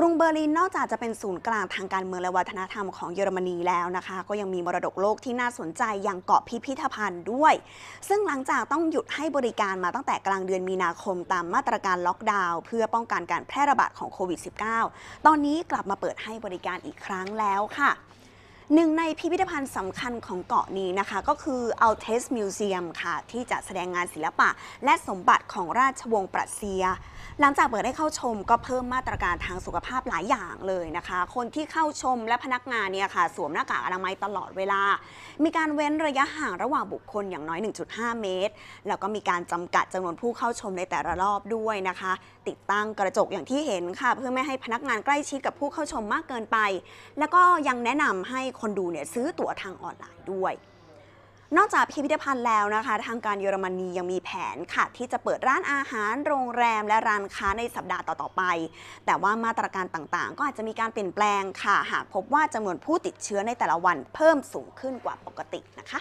กรุงเบอร์ลิน นอกจากจะเป็นศูนย์กลางทางการเมืองและวัฒนธรรมของเยอรมนีแล้วนะคะ ก็ยังมีมรดกโลกที่น่าสนใจอย่างเกาะพิพิธภัณฑ์ด้วย ซึ่งหลังจากต้องหยุดให้บริการมาตั้งแต่กลางเดือนมีนาคมตามมาตรการล็อกดาวน์เพื่อป้องกันการแพร่ระบาดของโควิด -19 ตอนนี้กลับมาเปิดให้บริการอีกครั้งแล้วค่ะหนึ่งในพิพิธภัณฑ์สำคัญของเกาะนี้นะคะก็คืออ l t เทสมิวเซียมค่ะ ที่จะแสดงงานศิลปะ และสมบัติของราชวงศ์ปรัสเซีย หลังจากเปิดให้เข้าชมก็เพิ่มมาตรการทางสุขภาพหลายอย่างเลยนะคะ คนที่เข้าชมและพนักงานเนี่ยค่ะสวมหน้ากากอนามัยตลอดเวลา มีการเว้นระยะห่างระหว่างบุคคลอย่างน้อย 1.5 เมตร แล้วก็มีการจำกัดจำนวนผู้เข้าชมในแต่ละรอบด้วยนะคะ ติดตั้งกระจกอย่างที่เห็นค่ะเพื่อไม่ให้พนักงานใกล้ชิดกับผู้เข้าชมมากเกินไป แล้วก็ยังแนะนำให้คนดูเนี่ยซื้อตั๋วทางออนไลน์ด้วย นอกจากพิพิธภัณฑ์แล้วนะคะ ทางการเยอรมนียังมีแผนค่ะ ที่จะเปิดร้านอาหารโรงแรมและร้านค้าในสัปดาห์ต่อ ๆ ไป แต่ว่ามาตรการต่างๆ ก็อาจจะมีการเปลี่ยนแปลงค่ะ หากพบว่าจำนวนผู้ติดเชื้อในแต่ละวันเพิ่มสูงขึ้นกว่าปกตินะคะ